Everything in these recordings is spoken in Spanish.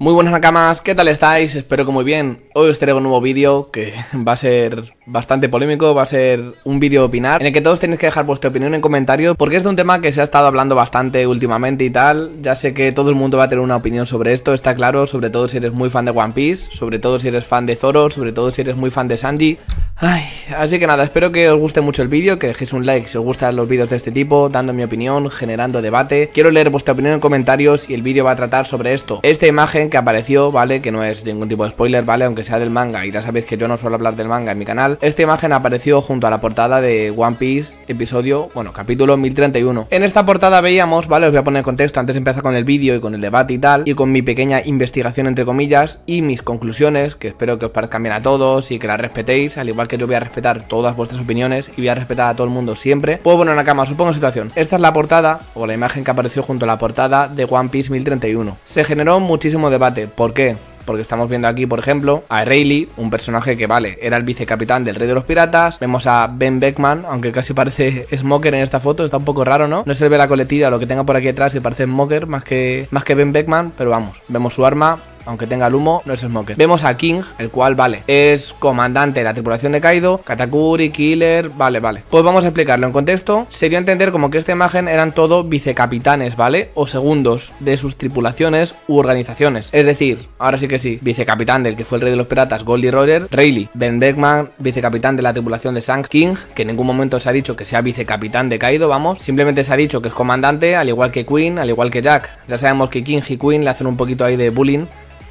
Muy buenas nakamas, ¿qué tal estáis? Espero que muy bien. Hoy os traigo un nuevo vídeo que va a ser bastante polémico, va a ser un vídeo opinar, en el que todos tenéis que dejar vuestra opinión en comentarios, porque es de un tema que se ha estado hablando bastante últimamente y tal. Ya sé que todo el mundo va a tener una opinión sobre esto, está claro, sobre todo si eres muy fan de One Piece, sobre todo si eres fan de Zoro, sobre todo si eres muy fan de Sanji, Ay, así que nada, espero que os guste mucho el vídeo, que dejéis un like si os gustan los vídeos de este tipo, dando mi opinión, generando debate. Quiero leer vuestra opinión en comentarios y el vídeo va a tratar sobre esto. Esta imagen que apareció, ¿vale? Que no es ningún tipo de spoiler, ¿vale? Aunque sea del manga, y ya sabéis que yo no suelo hablar del manga en mi canal. Esta imagen apareció junto a la portada de One Piece, episodio, bueno, capítulo 1031. En esta portada veíamos, ¿vale? Os voy a poner contexto, antes de empezar con el vídeo y con el debate y tal, y con mi pequeña investigación entre comillas, y mis conclusiones, que espero que os parezcan bien a todos y que las respetéis, al igual que yo voy a respetar todas vuestras opiniones y voy a respetar a todo el mundo siempre, puedo poner una cama, supongo situación. Esta es la portada o la imagen que apareció junto a la portada de One Piece 1031. Se generó muchísimo debate, ¿por qué? porque estamos viendo aquí, por ejemplo, a Rayleigh, un personaje que, vale, era el vicecapitán del Rey de los Piratas. Vemos a Ben Beckman, aunque casi parece Smoker en esta foto, está un poco raro, ¿no? No se le ve la coletilla lo que tenga por aquí atrás y parece Smoker más que, más que Ben Beckman, pero vamos, vemos su arma, aunque tenga el humo, no es Smoker. Vemos a King, el cual, vale, es comandante de la tripulación de Kaido, Katakuri, Killer, vale, vale. Pues vamos a explicarlo en contexto. Sería entender como que esta imagen eran todo vicecapitanes, ¿vale? O segundos de sus tripulaciones u organizaciones. Es decir, ahora sí que sí, vicecapitán del que fue el rey de los piratas, Goldie Roger, Rayleigh, Ben Beckman, vicecapitán de la tripulación de Shanks. King, que en ningún momento se ha dicho que sea vicecapitán de Kaido, vamos. Simplemente se ha dicho que es comandante, al igual que Queen, al igual que Jack. Ya sabemos que King y Queen le hacen un poquito ahí de bullying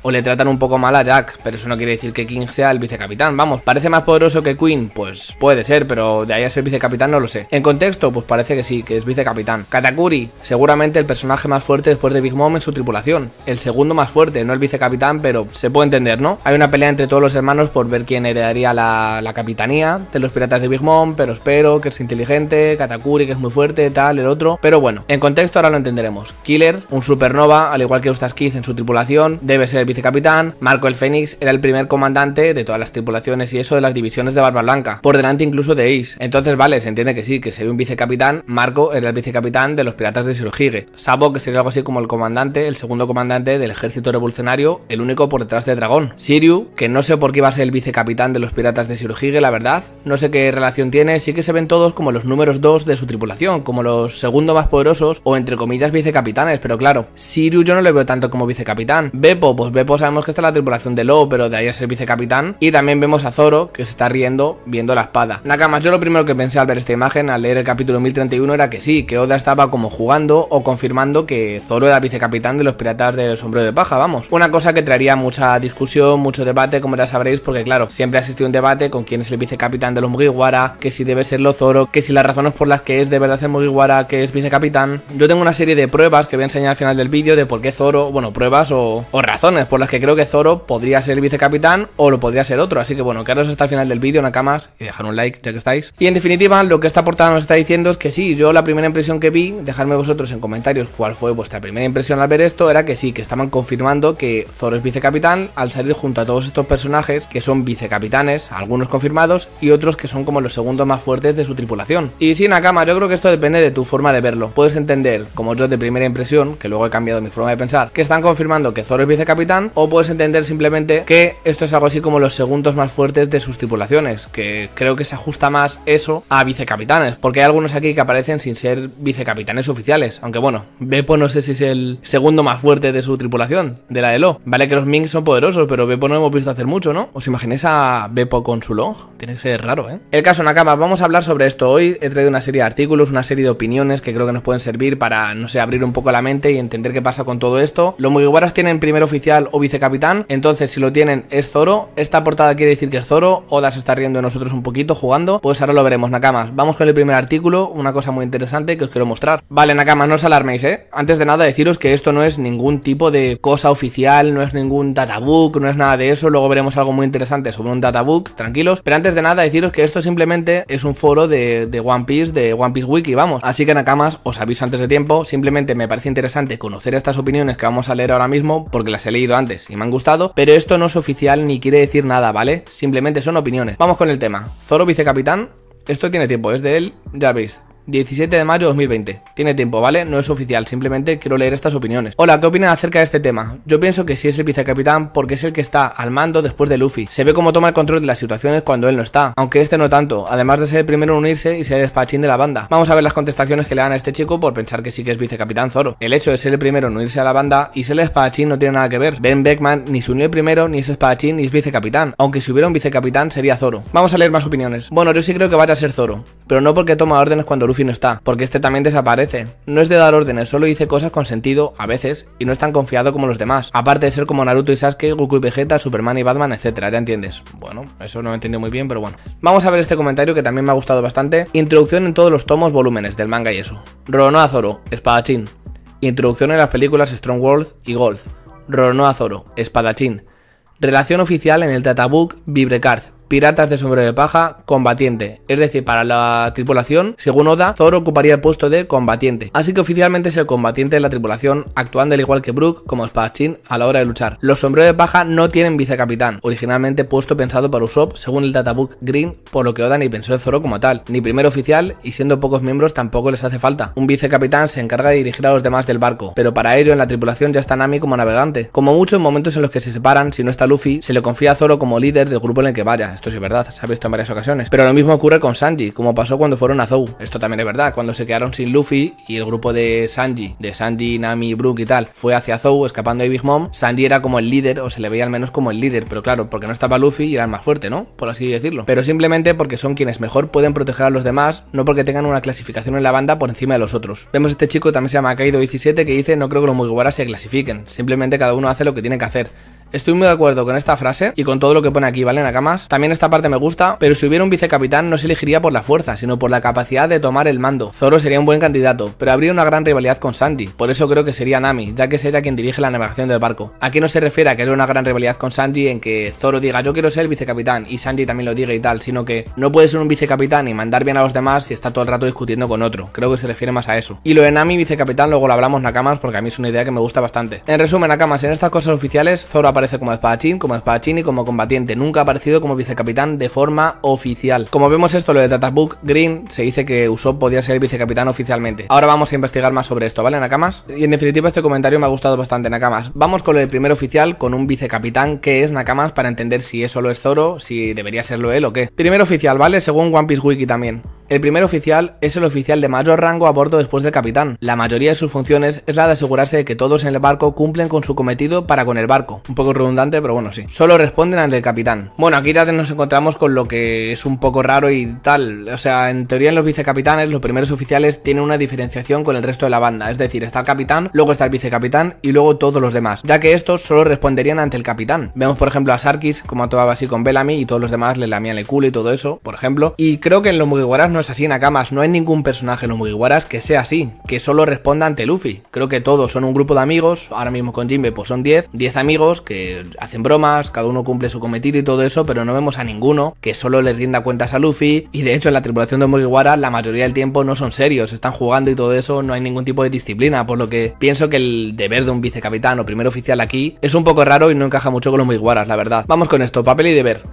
o le tratan un poco mal a Jack, pero eso no quiere decir que King sea el vicecapitán, vamos. ¿Parece más poderoso que Queen? Pues puede ser, pero de ahí a ser vicecapitán no lo sé. En contexto, pues parece que sí, que es vicecapitán. Katakuri, seguramente el personaje más fuerte después de Big Mom en su tripulación. El segundo más fuerte, no el vicecapitán, pero se puede entender, ¿no? Hay una pelea entre todos los hermanos por ver quién heredaría la, capitanía de los piratas de Big Mom, pero espero que es inteligente, Katakuri que es muy fuerte, tal, el otro. Pero bueno, en contexto ahora lo entenderemos. Killer, un supernova, al igual que Eustace en su tripulación, debe ser el capitán, Marco el Fénix era el primer comandante de todas las tripulaciones y eso de las divisiones de Barba Blanca, por delante incluso de Ace. Entonces, vale, se entiende que sí, que sería un vicecapitán, Marco era el vicecapitán de los piratas de Shirohige, Sabo que sería algo así como el comandante, el segundo comandante del ejército revolucionario, el único por detrás de Dragón. Siriu, que no sé por qué iba a ser el vicecapitán de los piratas de Shirohige, la verdad, no sé qué relación tiene, sí que se ven todos como los números dos de su tripulación, como los segundo más poderosos o entre comillas vicecapitanes, pero claro, Siriu yo no le veo tanto como vicecapitán. Beppo, pues Beppo pues sabemos que está la tripulación de Lo, pero de ahí es el vicecapitán. Y también vemos a Zoro, que se está riendo viendo la espada. Nakamas, yo lo primero que pensé al ver esta imagen, al leer el capítulo 1031, era que sí, que Oda estaba como jugando o confirmando que Zoro era vicecapitán de los piratas del sombrero de paja, vamos. Una cosa que traería mucha discusión, mucho debate, como ya sabréis, porque claro, siempre ha existido un debate con quién es el vicecapitán de los Mugiwara, que si debe serlo Zoro, que si las razones por las que es de verdad el Mugiwara, que es vicecapitán. Yo tengo una serie de pruebas que voy a enseñar al final del vídeo de por qué Zoro, bueno, pruebas o razones por las que creo que Zoro podría ser vicecapitán o lo podría ser otro. Así que bueno, quedaros hasta el final del vídeo, nakamas, y dejar un like ya que estáis. Y en definitiva, lo que esta portada nos está diciendo es que sí, yo la primera impresión que vi, dejadme vosotros en comentarios cuál fue vuestra primera impresión al ver esto, era que sí, que estaban confirmando que Zoro es vicecapitán al salir junto a todos estos personajes que son vicecapitanes, algunos confirmados y otros que son como los segundos más fuertes de su tripulación. Y sí, Nakamas yo creo que esto depende de tu forma de verlo. Puedes entender, como yo de primera impresión, que luego he cambiado mi forma de pensar, que están confirmando que Zoro es vicecapitán o puedes entender simplemente que esto es algo así como los segundos más fuertes de sus tripulaciones, que creo que se ajusta más eso a vicecapitanes, porque hay algunos aquí que aparecen sin ser vicecapitanes oficiales, aunque bueno, Beppo no sé si es el segundo más fuerte de su tripulación, de la de Lo. Vale que los Ming son poderosos, pero Beppo no hemos visto hacer mucho, ¿no? ¿Os imagináis a Beppo con su long? Tiene que ser raro, ¿eh? El caso Nakama, vamos a hablar sobre esto hoy, he traído una serie de artículos, una serie de opiniones que creo que nos pueden servir para, no sé, abrir un poco la mente y entender qué pasa con todo esto. Los Mugiwaras tienen primer oficial o vicecapitán. Entonces, si lo tienen, es Zoro. Esta portada quiere decir que es Zoro. O se está riendo de nosotros un poquito jugando. Pues ahora lo veremos, Nakamas. Vamos con el primer artículo, una cosa muy interesante que os quiero mostrar. Vale, Nakamas, no os alarméis, ¿eh? Antes de nada, deciros que esto no es ningún tipo de cosa oficial, no es ningún databook, no es nada de eso. Luego veremos algo muy interesante sobre un databook, tranquilos. Pero antes de nada, deciros que esto simplemente es un foro de, de One Piece, de One Piece Wiki, vamos. Así que, Nakamas, os aviso antes de tiempo. Simplemente me parece interesante conocer estas opiniones que vamos a leer ahora mismo, porque las he leído antes y me han gustado, pero esto no es oficial ni quiere decir nada, ¿vale? Simplemente son opiniones. Vamos con el tema. Zoro vicecapitán, esto tiene tiempo, es de él, ya veis, 17 de mayo de 2020. Tiene tiempo, ¿vale? No es oficial, simplemente quiero leer estas opiniones. Hola, ¿qué opinan acerca de este tema? Yo pienso que sí es el vicecapitán porque es el que está al mando después de Luffy. Se ve cómo toma el control de las situaciones cuando él no está, aunque este no tanto, además de ser el primero en unirse y ser el espachín de la banda. Vamos a ver las contestaciones que le dan a este chico por pensar que sí que es vicecapitán Zoro. El hecho de ser el primero en unirse a la banda y ser el espadachín no tiene nada que ver. Ben Beckman ni se unió el primero, ni es espadachín, ni es vicecapitán. Aunque si hubiera un vicecapitán sería Zoro. Vamos a leer más opiniones. Bueno, yo sí creo que vaya a ser Zoro, pero no porque toma órdenes cuando Luffy fino está, porque este también desaparece. No es de dar órdenes, solo dice cosas con sentido, a veces, y no es tan confiado como los demás. Aparte de ser como Naruto y Sasuke, Goku y Vegeta, Superman y Batman, etcétera, ya entiendes. Bueno, eso no lo entiendo muy bien, pero bueno. Vamos a ver este comentario que también me ha gustado bastante. Introducción en todos los tomos, volúmenes del manga y eso. Roronoa Zoro, espadachín. Introducción en las películas Strong World y Golf. Roronoa Zoro, espadachín. Relación oficial en el Databook Vibrecard, piratas de sombrero de paja, combatiente. Es decir, para la tripulación, según Oda, Zoro ocuparía el puesto de combatiente. Así que oficialmente es el combatiente de la tripulación, actuando al igual que Brook como espadachín a la hora de luchar. Los sombreros de paja no tienen vicecapitán, originalmente puesto pensado para Usopp según el databook Green, por lo que Oda ni pensó en Zoro como tal, ni primer oficial y siendo pocos miembros tampoco les hace falta. Un vicecapitán se encarga de dirigir a los demás del barco, pero para ello en la tripulación ya está Nami como navegante. Como mucho en momentos en los que se separan, si no está Luffy, se le confía a Zoro como líder del grupo en el que vaya, esto sí es verdad, se ha visto en varias ocasiones. Pero lo mismo ocurre con Sandy como pasó cuando fueron a Zou. Esto también es verdad, cuando se quedaron sin Luffy y el grupo de Sanji, de Sanji, Nami, Brook y tal, fue hacia Zou escapando de Big Mom, Sanji era como el líder, o se le veía al menos como el líder, pero claro, porque no estaba Luffy y era el más fuerte, ¿no? Por así decirlo. Pero simplemente porque son quienes mejor pueden proteger a los demás, no porque tengan una clasificación en la banda por encima de los otros. Vemos este chico también se llama Kaido 17 que dice no creo que los Mugiwara se clasifiquen, simplemente cada uno hace lo que tiene que hacer. Estoy muy de acuerdo con esta frase y con todo lo que pone aquí, ¿vale, Nakamas? También esta parte me gusta, pero si hubiera un vicecapitán no se elegiría por la fuerza, sino por la capacidad de tomar el mando. Zoro sería un buen candidato, pero habría una gran rivalidad con Sanji, por eso creo que sería Nami, ya que es ella quien dirige la navegación del barco. Aquí no se refiere a que haya una gran rivalidad con Sanji en que Zoro diga yo quiero ser el vicecapitán y Sanji también lo diga y tal, sino que no puede ser un vicecapitán y mandar bien a los demás si está todo el rato discutiendo con otro. Creo que se refiere más a eso. Y lo de Nami vicecapitán luego lo hablamos Nakamas porque a mí es una idea que me gusta bastante. En resumen, Nakamas, en estas cosas oficiales Zoro aparece como espadachín, como espadachín y como combatiente. Nunca ha aparecido como vicecapitán de forma oficial. Como vemos esto, lo de Databook Green, se dice que Usopp podía ser vicecapitán oficialmente. Ahora vamos a investigar más sobre esto, ¿vale, Nakamas? Y en definitiva, este comentario me ha gustado bastante, Nakamas. Vamos con lo del primer oficial, con un vicecapitán, que es Nakamas, para entender si eso lo es Zoro, si debería serlo él o qué. Primer oficial, ¿vale? Según One Piece Wiki también. El primer oficial es el oficial de mayor rango a bordo después del capitán. La mayoría de sus funciones es la de asegurarse de que todos en el barco cumplen con su cometido para con el barco. Un poco redundante, pero bueno, sí. Solo responden ante el capitán. Bueno, aquí ya nos encontramos con lo que es un poco raro y tal. O sea, en teoría en los vicecapitanes, los primeros oficiales tienen una diferenciación con el resto de la banda. Es decir, está el capitán, luego está el vicecapitán y luego todos los demás. Ya que estos solo responderían ante el capitán. Vemos, por ejemplo, a Sarkis como actuaba así con Bellamy y todos los demás le lamían el culo y todo eso, por ejemplo. Y creo que en los Mugiwaras no no es así, Nakamas. No hay ningún personaje en los Mugiwaras que sea así, que solo responda ante Luffy. Creo que todos son un grupo de amigos, ahora mismo con Jinbe pues son 10, 10 amigos que hacen bromas, cada uno cumple su cometido y todo eso, pero no vemos a ninguno que solo les rinda cuentas a Luffy. Y de hecho en la tripulación de Mugiwara la mayoría del tiempo no son serios, están jugando y todo eso, no hay ningún tipo de disciplina, por lo que pienso que el deber de un vicecapitán o primer oficial aquí es un poco raro y no encaja mucho con los Mugiwaras, la verdad. Vamos con esto, papel y deber.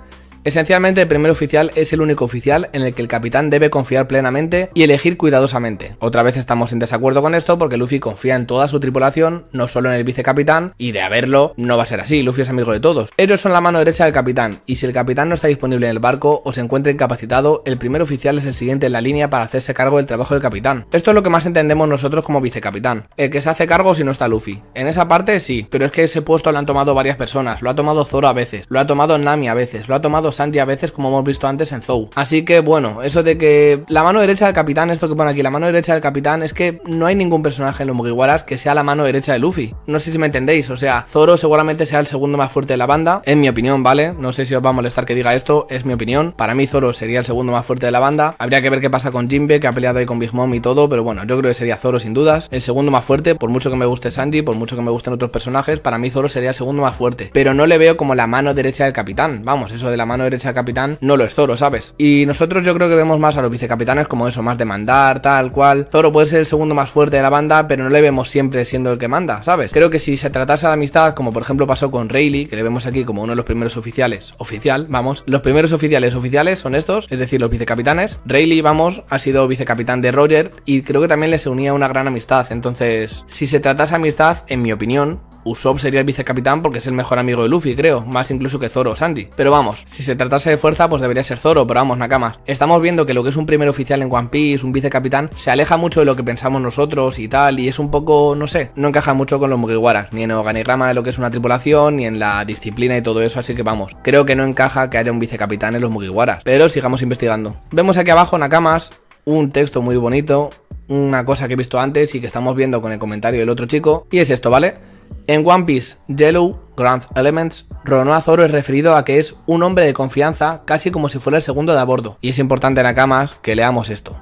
Esencialmente, el primer oficial es el único oficial en el que el capitán debe confiar plenamente y elegir cuidadosamente. Otra vez estamos en desacuerdo con esto porque Luffy confía en toda su tripulación, no solo en el vicecapitán, y de haberlo, no va a ser así, Luffy es amigo de todos. Ellos son la mano derecha del capitán, y si el capitán no está disponible en el barco o se encuentra incapacitado, el primer oficial es el siguiente en la línea para hacerse cargo del trabajo del capitán. Esto es lo que más entendemos nosotros como vicecapitán, el que se hace cargo si no está Luffy. En esa parte sí, pero es que ese puesto lo han tomado varias personas, lo ha tomado Zoro a veces, lo ha tomado Nami a veces, lo ha tomado Sandy a veces, como hemos visto antes en Zou. Así que bueno, eso de que la mano derecha del capitán, esto que pone aquí, la mano derecha del capitán, es que no hay ningún personaje en los Mugiwaras que sea la mano derecha de Luffy. No sé si me entendéis, o sea, Zoro seguramente sea el segundo más fuerte de la banda, en mi opinión, ¿vale? No sé si os va a molestar que diga esto, es mi opinión. Para mí Zoro sería el segundo más fuerte de la banda. Habría que ver qué pasa con Jinbe, que ha peleado ahí con Big Mom y todo, pero bueno, yo creo que sería Zoro sin dudas. El segundo más fuerte, por mucho que me guste Sanji, por mucho que me gusten otros personajes, para mí Zoro sería el segundo más fuerte. Pero no le veo como la mano derecha del capitán. Vamos, eso de la mano derecha capitán, no lo es Zoro, ¿sabes? Y nosotros yo creo que vemos más a los vicecapitanes como eso, más de mandar, tal cual. Zoro puede ser el segundo más fuerte de la banda, pero no le vemos siempre siendo el que manda, ¿sabes? Creo que si se tratase de amistad, como por ejemplo pasó con Rayleigh, que le vemos aquí como uno de los primeros oficiales, oficial, vamos, los primeros oficiales oficiales son estos, es decir, los vicecapitanes. Rayleigh, vamos, ha sido vicecapitán de Roger y creo que también les unía una gran amistad. Entonces, si se tratase de amistad, en mi opinión, Usopp sería el vicecapitán porque es el mejor amigo de Luffy, creo, más incluso que Zoro o Sandy. Pero vamos, si se tratase de fuerza, pues debería ser Zoro, pero vamos, Nakamas. Estamos viendo que lo que es un primer oficial en One Piece, un vicecapitán, se aleja mucho de lo que pensamos nosotros y tal, y es un poco, no sé, no encaja mucho con los Mugiwaras, ni en el organigrama de lo que es una tripulación, ni en la disciplina y todo eso, así que vamos, creo que no encaja que haya un vicecapitán en los Mugiwaras. Pero sigamos investigando. Vemos aquí abajo, Nakamas, un texto muy bonito, una cosa que he visto antes y que estamos viendo con el comentario del otro chico, y es esto, ¿vale? En One Piece, Yellow Grand Elements, Ronoa Zoro es referido a que es un hombre de confianza, casi como si fuera el segundo de a Y es importante, en Nakamas, que leamos esto.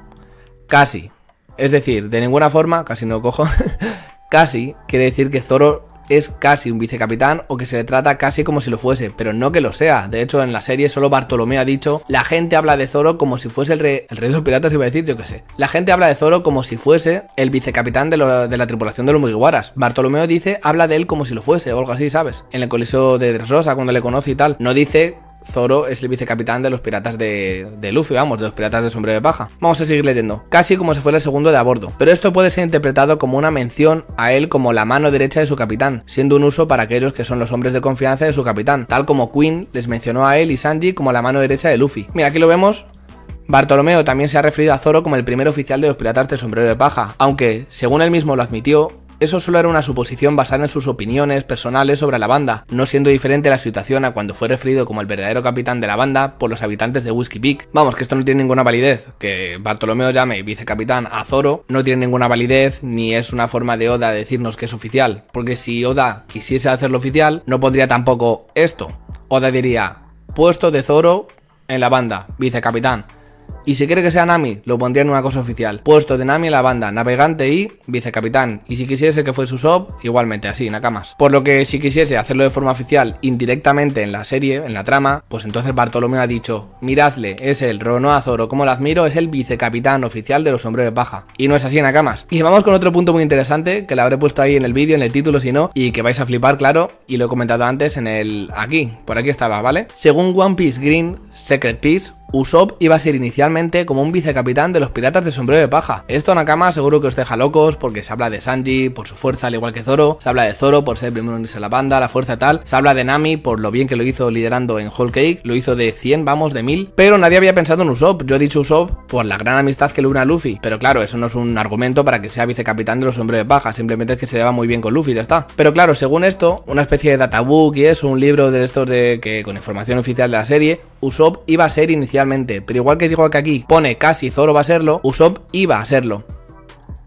Casi. Es decir, de ninguna forma, casi no cojo. casi quiere decir que Zoro es casi un vicecapitán o que se le trata casi como si lo fuese, pero no que lo sea. De hecho, en la serie solo Bartolomeo ha dicho, la gente habla de Zoro como si fuese el rey, el rey de los piratas, iba a decir, yo qué sé. La gente habla de Zoro como si fuese el vicecapitán de, de la tripulación de los Mugiwaras. Bartolomeo dice, habla de él como si lo fuese, o algo así, ¿sabes? En el coliseo de Dressrosa, cuando le conoce y tal. No dice Zoro es el vicecapitán de los piratas de, Luffy, vamos, de los piratas de sombrero de paja. Vamos a seguir leyendo, casi como si fuera el segundo de a bordo, pero esto puede ser interpretado como una mención a él como la mano derecha de su capitán, siendo un uso para aquellos que son los hombres de confianza de su capitán, tal como Quinn les mencionó a él y Sanji como la mano derecha de Luffy. Mira, aquí lo vemos, Bartolomeo también se ha referido a Zoro como el primer oficial de los piratas de sombrero de paja, aunque, según él mismo lo admitió, eso solo era una suposición basada en sus opiniones personales sobre la banda, no siendo diferente la situación a cuando fue referido como el verdadero capitán de la banda por los habitantes de Whiskey Peak. Vamos, que esto no tiene ninguna validez, que Bartolomeo llame vicecapitán a Zoro no tiene ninguna validez ni es una forma de Oda decirnos que es oficial, porque si Oda quisiese hacerlo oficial, no pondría tampoco esto. Oda diría, puesto de Zoro en la banda, vicecapitán. Y si quiere que sea Nami, lo pondría en una cosa oficial. Puesto de Nami en la banda, navegante y vicecapitán. Y si quisiese que fuese sob, igualmente así, Nakamas. Por lo que si quisiese hacerlo de forma oficial indirectamente en la serie, en la trama, pues entonces Bartolomeo ha dicho, miradle, es el rono azoro, como lo admiro, es el vicecapitán oficial de los hombres paja Y no es así, Nakamas. Y vamos con otro punto muy interesante, que la habré puesto ahí en el vídeo, en el título si no, y que vais a flipar, claro, y lo he comentado antes en el... aquí, por aquí estaba, ¿vale? Según One Piece Green, Secret Piece... Usopp iba a ser inicialmente como un vicecapitán de los piratas de sombrero de paja. Esto Nakama seguro que os deja locos porque se habla de Sanji por su fuerza al igual que Zoro, se habla de Zoro por ser el primero en irse a la banda, la fuerza tal, se habla de Nami por lo bien que lo hizo liderando en Whole Cake, lo hizo de 100, vamos, de 1000, pero nadie había pensado en Usopp, yo he dicho Usopp por la gran amistad que le une a Luffy, pero claro, eso no es un argumento para que sea vicecapitán de los sombreros de paja, simplemente es que se lleva muy bien con Luffy, ya está. Pero claro, según esto, una especie de databook y es un libro de estos de que con información oficial de la serie, Usopp iba a ser inicialmente pero igual que digo que aquí pone casi Zoro va a serlo, Usopp iba a serlo.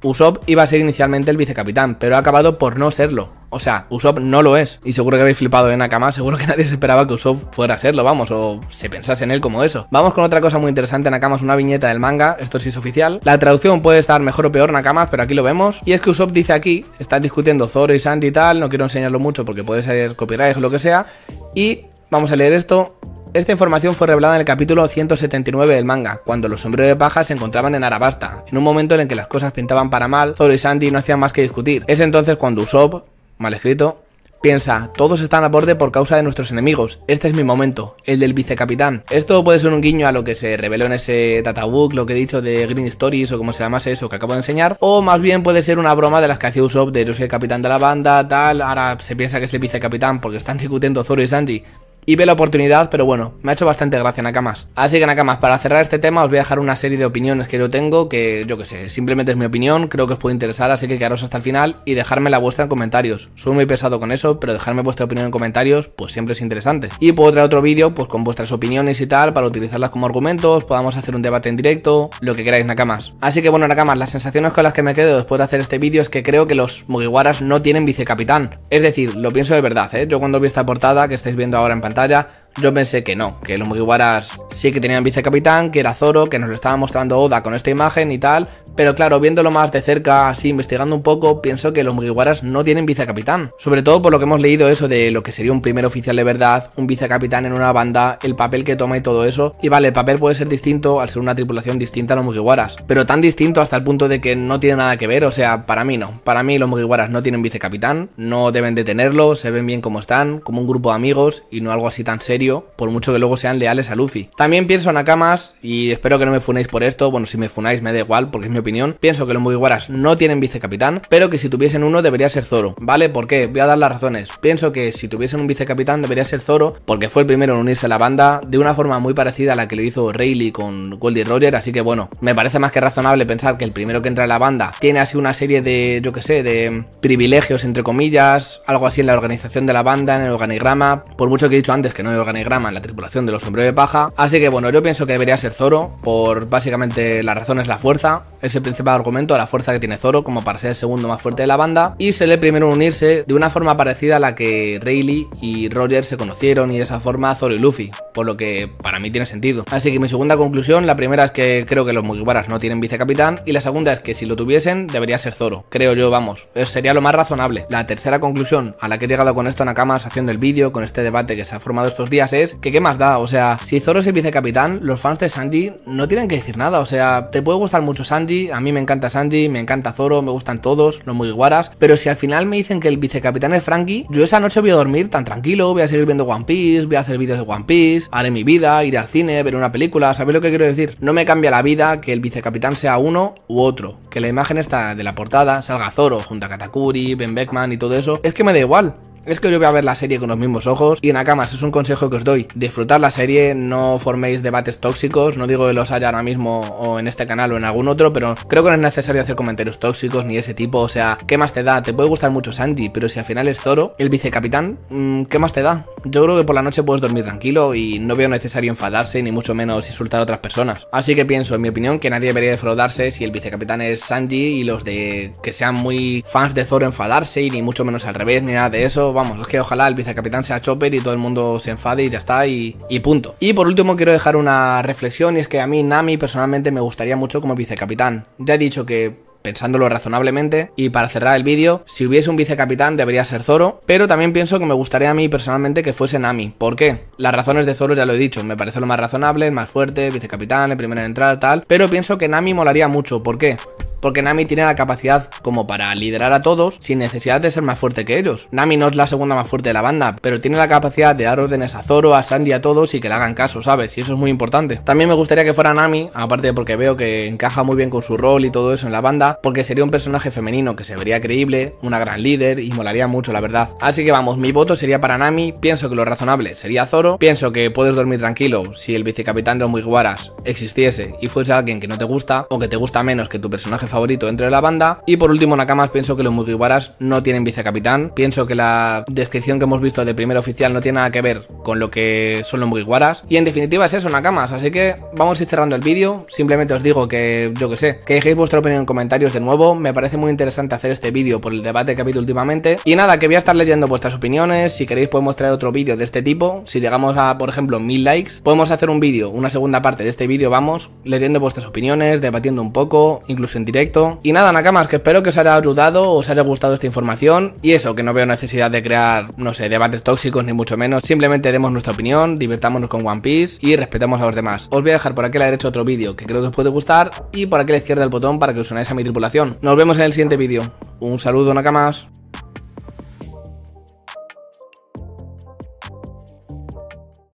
Usopp iba a ser inicialmente el vicecapitán, pero ha acabado por no serlo. O sea, Usopp no lo es. Y seguro que habéis flipado de Nakama, seguro que nadie se esperaba que Usopp fuera a serlo, vamos, o se pensase en él como eso. Vamos con otra cosa muy interesante, Nakama es una viñeta del manga, esto sí es oficial. La traducción puede estar mejor o peor, Nakama, pero aquí lo vemos. Y es que Usopp dice aquí, está discutiendo Zoro y Sandy y tal, no quiero enseñarlo mucho porque puede ser copyright o lo que sea. Y vamos a leer esto esta información fue revelada en el capítulo 179 del manga, cuando los sombreros de paja se encontraban en Arabasta, en un momento en el que las cosas pintaban para mal, Zoro y Sandy no hacían más que discutir. Es entonces cuando Usopp, mal escrito, Piensa, todos están a borde por causa de nuestros enemigos. Este es mi momento, el del vicecapitán. Esto puede ser un guiño a lo que se reveló en ese databook, lo que he dicho de Green Stories o como se llama eso que acabo de enseñar. O más bien puede ser una broma de las que hacía Usopp de yo soy el capitán de la banda, tal. Ahora se piensa que es el vicecapitán porque están discutiendo Zoro y Sandy y ve la oportunidad, pero bueno, me ha hecho bastante gracia Nakamas. Así que Nakamas, para cerrar este tema os voy a dejar una serie de opiniones que yo tengo, que yo que sé, simplemente es mi opinión, creo que os puede interesar, así que quedaros hasta el final y dejarme la vuestra en comentarios. Soy muy pesado con eso, pero dejarme vuestra opinión en comentarios, pues siempre es interesante. Y puedo traer otro vídeo, pues con vuestras opiniones y tal, para utilizarlas como argumentos, podamos hacer un debate en directo, lo que queráis Nakamas. Así que bueno Nakamas, las sensaciones con las que me quedo después de hacer este vídeo es que creo que los Mugiwaras no tienen vicecapitán. Es decir, lo pienso de verdad, ¿eh? Yo cuando vi esta portada que estáis viendo ahora en pantalla, 大家。Yo pensé que no, que los Mugiwaras sí que tenían vicecapitán, que era Zoro, que nos lo estaba mostrando Oda con esta imagen y tal, pero claro, viéndolo más de cerca, así investigando un poco, pienso que los Mugiwaras no tienen vicecapitán. Sobre todo por lo que hemos leído eso de lo que sería un primer oficial de verdad, un vicecapitán en una banda, el papel que toma y todo eso. Y vale, el papel puede ser distinto al ser una tripulación distinta a los Mugiwaras, pero tan distinto hasta el punto de que no tiene nada que ver, o sea, para mí no. Para mí los Mugiwaras no tienen vicecapitán, no deben de tenerlo, se ven bien como están, como un grupo de amigos y no algo así tan serio por mucho que luego sean leales a Luffy. También pienso en Akamas, y espero que no me funéis por esto, bueno, si me funáis me da igual, porque es mi opinión. Pienso que los Mugiwaras no tienen vicecapitán, pero que si tuviesen uno debería ser Zoro, ¿vale? ¿Por qué? Voy a dar las razones. Pienso que si tuviesen un vicecapitán debería ser Zoro, porque fue el primero en unirse a la banda de una forma muy parecida a la que lo hizo Rayleigh con Goldie Roger, así que bueno, me parece más que razonable pensar que el primero que entra a la banda tiene así una serie de, yo que sé, de privilegios entre comillas, algo así en la organización de la banda, en el organigrama, por mucho que he dicho antes que no hay organigrama organigrama en la tripulación de los sombreros de paja. Así que bueno, yo pienso que debería ser Zoro, por básicamente la razón es la fuerza. Es el principal argumento, la fuerza que tiene Zoro, como para ser el segundo más fuerte de la banda. Y se le primero unirse de una forma parecida a la que Rayleigh y Roger se conocieron, y de esa forma Zoro y Luffy, por lo que para mí tiene sentido. Así que mi segunda conclusión, la primera es que creo que los Mugiwaras no tienen vicecapitán, y la segunda es que si lo tuviesen, debería ser Zoro. Creo yo, vamos, sería lo más razonable. La tercera conclusión a la que he llegado con esto en cama haciendo el vídeo, con este debate que se ha formado estos días, es que qué más da, o sea, si Zoro es el vicecapitán, los fans de Sanji no tienen que decir nada, o sea, te puede gustar mucho Sanji, a mí me encanta Sanji, me encanta Zoro, me gustan todos, no muy guaras, pero si al final me dicen que el vicecapitán es Frankie, yo esa noche voy a dormir tan tranquilo, voy a seguir viendo One Piece, voy a hacer vídeos de One Piece, haré mi vida, iré al cine, veré una película, ¿sabéis lo que quiero decir? No me cambia la vida que el vicecapitán sea uno u otro, que la imagen está de la portada, salga Zoro junto a Katakuri, Ben Beckman y todo eso, es que me da igual, es que yo voy a ver la serie con los mismos ojos. Y en Nakamas, es un consejo que os doy: disfrutar la serie, no forméis debates tóxicos. No digo que los haya ahora mismo o en este canal o en algún otro, pero creo que no es necesario hacer comentarios tóxicos ni ese tipo. O sea, ¿qué más te da? Te puede gustar mucho Sanji, pero si al final es Zoro, el vicecapitán, mm, ¿qué más te da? Yo creo que por la noche puedes dormir tranquilo y no veo necesario enfadarse ni mucho menos insultar a otras personas. Así que pienso, en mi opinión, que nadie debería defraudarse si el vicecapitán es Sanji y los de que sean muy fans de Zoro enfadarse y ni mucho menos al revés ni nada de eso. Vamos, es que ojalá el vicecapitán sea Chopper y todo el mundo se enfade y ya está y, y punto. Y por último quiero dejar una reflexión y es que a mí Nami personalmente me gustaría mucho como vicecapitán. Ya he dicho que pensándolo razonablemente. Y para cerrar el vídeo, si hubiese un vicecapitán debería ser Zoro, pero también pienso que me gustaría a mí personalmente que fuese Nami. ¿Por qué? Las razones de Zoro ya lo he dicho, me parece lo más razonable, más fuerte, vicecapitán, el primero en entrar, tal, pero pienso que Nami molaría mucho. ¿Por qué? porque Nami tiene la capacidad como para liderar a todos sin necesidad de ser más fuerte que ellos. Nami no es la segunda más fuerte de la banda, pero tiene la capacidad de dar órdenes a Zoro, a Sandy, a todos y que le hagan caso, ¿sabes? Y eso es muy importante. También me gustaría que fuera Nami, aparte porque veo que encaja muy bien con su rol y todo eso en la banda, porque sería un personaje femenino que se vería creíble, una gran líder y molaría mucho, la verdad. Así que vamos, mi voto sería para Nami, pienso que lo razonable sería Zoro, pienso que puedes dormir tranquilo si el vicecapitán de guaras existiese y fuese alguien que no te gusta o que te gusta menos que tu personaje favorito favorito dentro la banda. Y por último, Nakamas, pienso que los Mugiwaras no tienen vicecapitán. Pienso que la descripción que hemos visto de primer oficial no tiene nada que ver con lo que son los Mugiwaras. Y en definitiva es eso, Nakamas. Así que vamos a ir cerrando el vídeo. Simplemente os digo que, yo que sé, que dejéis vuestra opinión en comentarios de nuevo. Me parece muy interesante hacer este vídeo por el debate que ha habido últimamente. Y nada, que voy a estar leyendo vuestras opiniones. Si queréis podemos traer otro vídeo de este tipo. Si llegamos a, por ejemplo, mil likes, podemos hacer un vídeo, una segunda parte de este vídeo, vamos, leyendo vuestras opiniones, debatiendo un poco, incluso en directo y nada, Nakamas, que espero que os haya ayudado, os haya gustado esta información. Y eso, que no veo necesidad de crear, no sé, debates tóxicos ni mucho menos. Simplemente demos nuestra opinión, divertámonos con One Piece y respetamos a los demás. Os voy a dejar por aquí a la derecha otro vídeo que creo que os puede gustar y por aquí a la izquierda el botón para que os unáis a mi tripulación. Nos vemos en el siguiente vídeo. Un saludo, Nakamas.